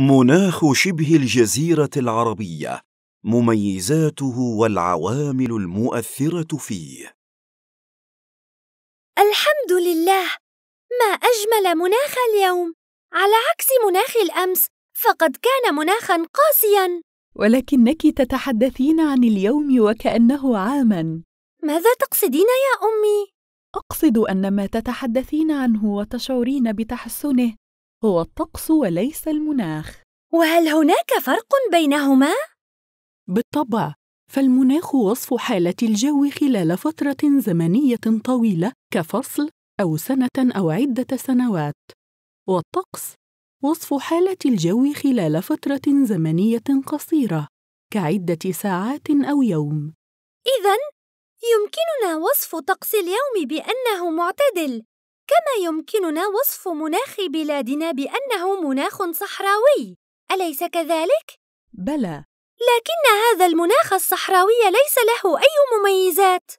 مناخ شبه الجزيرة العربية مميزاته والعوامل المؤثرة فيه الحمد لله ما أجمل مناخ اليوم على عكس مناخ الأمس فقد كان مناخاً قاسياً ولكنك تتحدثين عن اليوم وكأنه عاماً ماذا تقصدين يا أمي؟ أقصد أن ما تتحدثين عنه وتشعرين بتحسنه هو الطقس وليس المناخ وهل هناك فرق بينهما؟ بالطبع فالمناخ وصف حالة الجو خلال فترة زمنية طويلة كفصل أو سنة أو عدة سنوات، والطقس وصف حالة الجو خلال فترة زمنية قصيرة كعدة ساعات أو يوم. إذا يمكننا وصف طقس اليوم بأنه معتدل كما يمكننا وصف مناخ بلادنا بأنه مناخ صحراوي أليس كذلك؟ بلى لكن هذا المناخ الصحراوي ليس له أي مميزات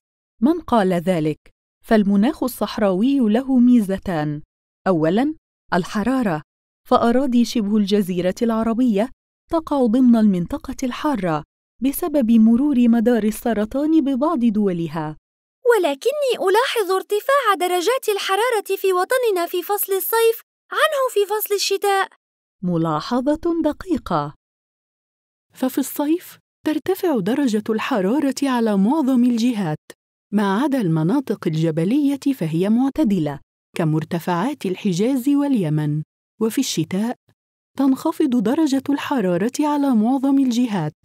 من قال ذلك؟ فالمناخ الصحراوي له ميزتان أولاً الحرارة فأراضي شبه الجزيرة العربية تقع ضمن المنطقة الحارة بسبب مرور مدار السرطان ببعض دولها ولكني ألاحظ ارتفاع درجات الحرارة في وطننا في فصل الصيف عنه في فصل الشتاء ملاحظة دقيقة ففي الصيف ترتفع درجة الحرارة على معظم الجهات ما عدا المناطق الجبلية فهي معتدلة كمرتفعات الحجاز واليمن وفي الشتاء تنخفض درجة الحرارة على معظم الجهات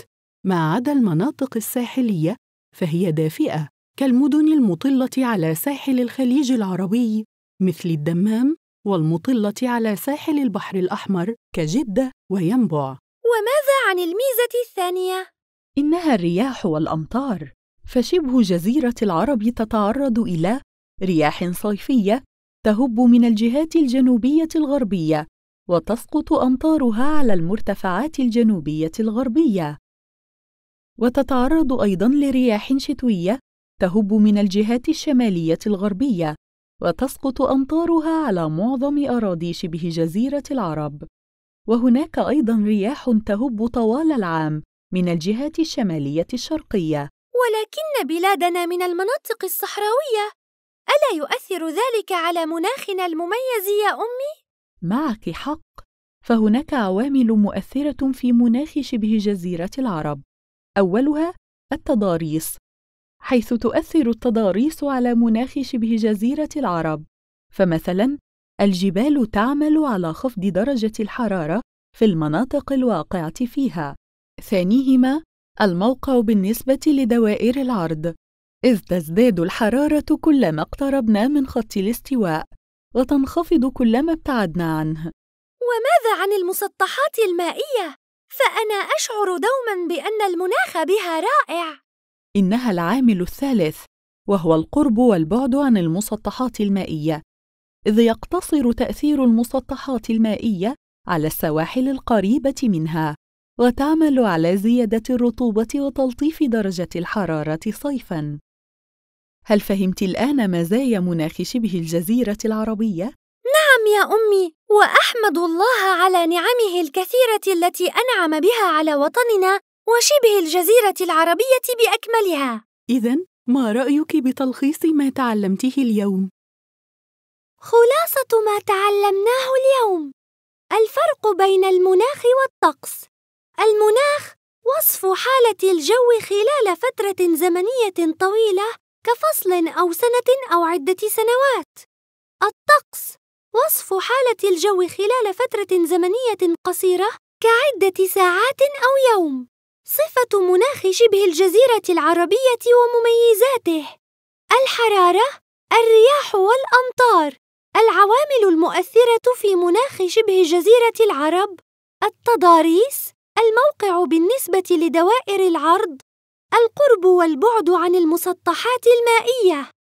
ما عدا المناطق الساحلية فهي دافئة كالمدن المطلة على ساحل الخليج العربي مثل الدمام والمطلة على ساحل البحر الأحمر كجدة وينبع. وماذا عن الميزة الثانية؟ إنها الرياح والأمطار، فشبه جزيرة العرب تتعرض إلى رياح صيفية تهب من الجهات الجنوبية الغربية، وتسقط أمطارها على المرتفعات الجنوبية الغربية. وتتعرض أيضًا لرياح شتوية تهب من الجهات الشمالية الغربية وتسقط أمطارها على معظم أراضي شبه جزيرة العرب وهناك أيضاً رياح تهب طوال العام من الجهات الشمالية الشرقية ولكن بلادنا من المناطق الصحراوية ألا يؤثر ذلك على مناخنا المميز يا أمي؟ معك حق فهناك عوامل مؤثرة في مناخ شبه جزيرة العرب أولها التضاريس حيث تؤثر التضاريس على مناخ شبه جزيرة العرب، فمثلاً الجبال تعمل على خفض درجة الحرارة في المناطق الواقعة فيها. ثانيهما الموقع بالنسبة لدوائر العرض، إذ تزداد الحرارة كلما اقتربنا من خط الاستواء، وتنخفض كلما ابتعدنا عنه. وماذا عن المسطحات المائية؟ فأنا أشعر دوماً بأن المناخ بها رائع. إنها العامل الثالث وهو القرب والبعد عن المسطحات المائية إذ يقتصر تأثير المسطحات المائية على السواحل القريبة منها وتعمل على زيادة الرطوبة وتلطيف درجة الحرارة صيفاً. هل فهمت الآن مزايا مناخ شبه الجزيرة العربية؟ نعم يا أمي، وأحمد الله على نعمه الكثيرة التي أنعم بها على وطننا وشبه الجزيرة العربية بأكملها إذا ما رأيك بتلخيص ما تعلمته اليوم؟ خلاصة ما تعلمناه اليوم الفرق بين المناخ والطقس المناخ وصف حالة الجو خلال فترة زمنية طويلة كفصل أو سنة أو عدة سنوات الطقس وصف حالة الجو خلال فترة زمنية قصيرة كعدة ساعات أو يوم صفة مناخ شبه الجزيرة العربية ومميزاته الحرارة، الرياح والأمطار العوامل المؤثرة في مناخ شبه جزيرة العرب التضاريس، الموقع بالنسبة لدوائر العرض القرب والبعد عن المسطحات المائية